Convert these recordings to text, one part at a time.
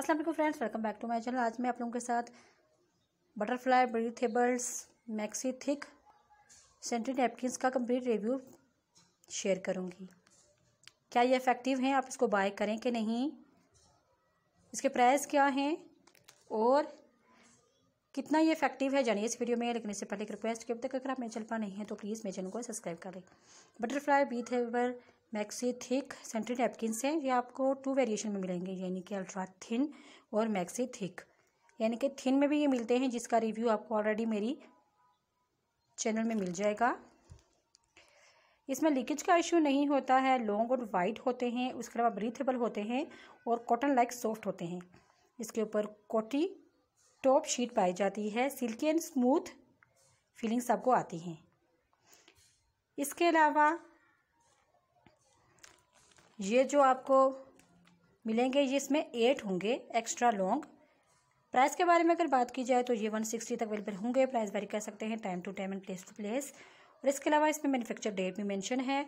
अस्सलाम वालेकुम friends welcome back to my channel आज मैं आप लोगों के साथ Butterfly breathables maxi thick sanitary napkin का कंप्लीट रिव्यू शेयर करूंगी क्या ये इफ़ेक्टिव हैं आप इसको बाय करें कि नहीं इसके प्राइस क्या हैं और कितना ये इफेक्टिव है जानिए इस वीडियो में लेकिन इससे पहले एक रिक्वेस्ट कि अब तक अगर आप मेरे चैनल पर नहीं है तो प्लीज़ मेरे चैनल को सब्सक्राइब कर Butterfly breathable maxi thick sanitary napkins हैं ये आपको टू वेरिएशन में मिलेंगे यानी कि अल्ट्रा थिन और मैक्सी थिक यानी कि थिन में भी ये मिलते हैं जिसका रिव्यू आपको ऑलरेडी मेरी चैनल में मिल जाएगा इसमें लीकेज का इशू नहीं होता है लॉन्ग और वाइट होते हैं उसके अलावा ब्रीथेबल होते हैं और कॉटन लाइक सॉफ्ट होते हैं इसके ऊपर कोटी टॉप शीट पाई जाती है सिल्की एंड स्मूथ फीलिंग्स आपको आती हैं इसके अलावा ये जो आपको मिलेंगे ये इसमें एट होंगे एक्स्ट्रा लॉन्ग प्राइस के बारे में अगर बात की जाए तो ये वन सिक्सटी तक अवेलेबल होंगे प्राइस वेरी कर सकते हैं time to time and place to place और इसके अलावा इसमें मैन्युफैक्चर डेट भी मेंशन है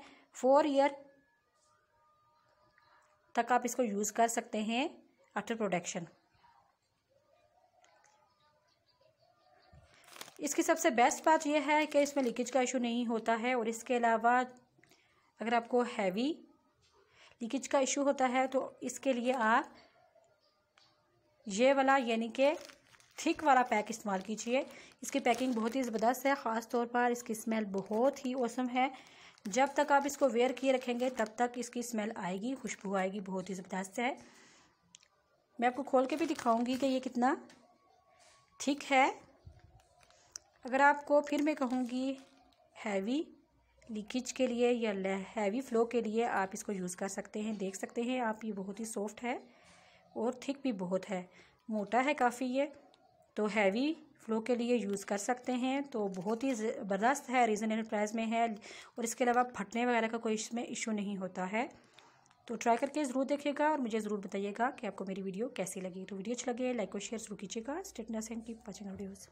फोर ईयर तक आप इसको यूज़ कर सकते हैं आफ्टर प्रोडक्शन इसकी सबसे बेस्ट बात यह है कि इसमें लीकेज का इशू नहीं होता है और इसके अलावा अगर आपको हैवी लीकेज का इशू होता है तो इसके लिए आप ये वाला यानी कि थिक वाला पैक इस्तेमाल कीजिए इसकी पैकिंग बहुत ही ज़बरदस्त है ख़ास तौर पर इसकी स्मेल बहुत ही ओसम है जब तक आप इसको वेयर किए रखेंगे तब तक इसकी स्मेल आएगी खुशबू आएगी बहुत ही ज़बरदस्त है मैं आपको खोल के भी दिखाऊंगी कि ये कितना थिक है अगर आपको फिर मैं कहूँगी हैवी लीकेज के लिए या हैवी फ्लो के लिए आप इसको यूज़ कर सकते हैं देख सकते हैं आप ये बहुत ही सॉफ्ट है और थिक भी बहुत है मोटा है काफ़ी ये तो हैवी फ्लो के लिए यूज़ कर सकते हैं तो बहुत ही बर्दाश्त है रीज़नेबल प्राइस में है और इसके अलावा फटने वगैरह का कोई इसमें इशू नहीं होता है तो ट्राई करके ज़रूर देखिएगा और मुझे ज़रूर बताइएगा कि आपको मेरी वीडियो कैसी लगी तो वीडियो अच्छी लगे लाइक और शेयर जरूर कीजिएगा stay tuned and keep watching videos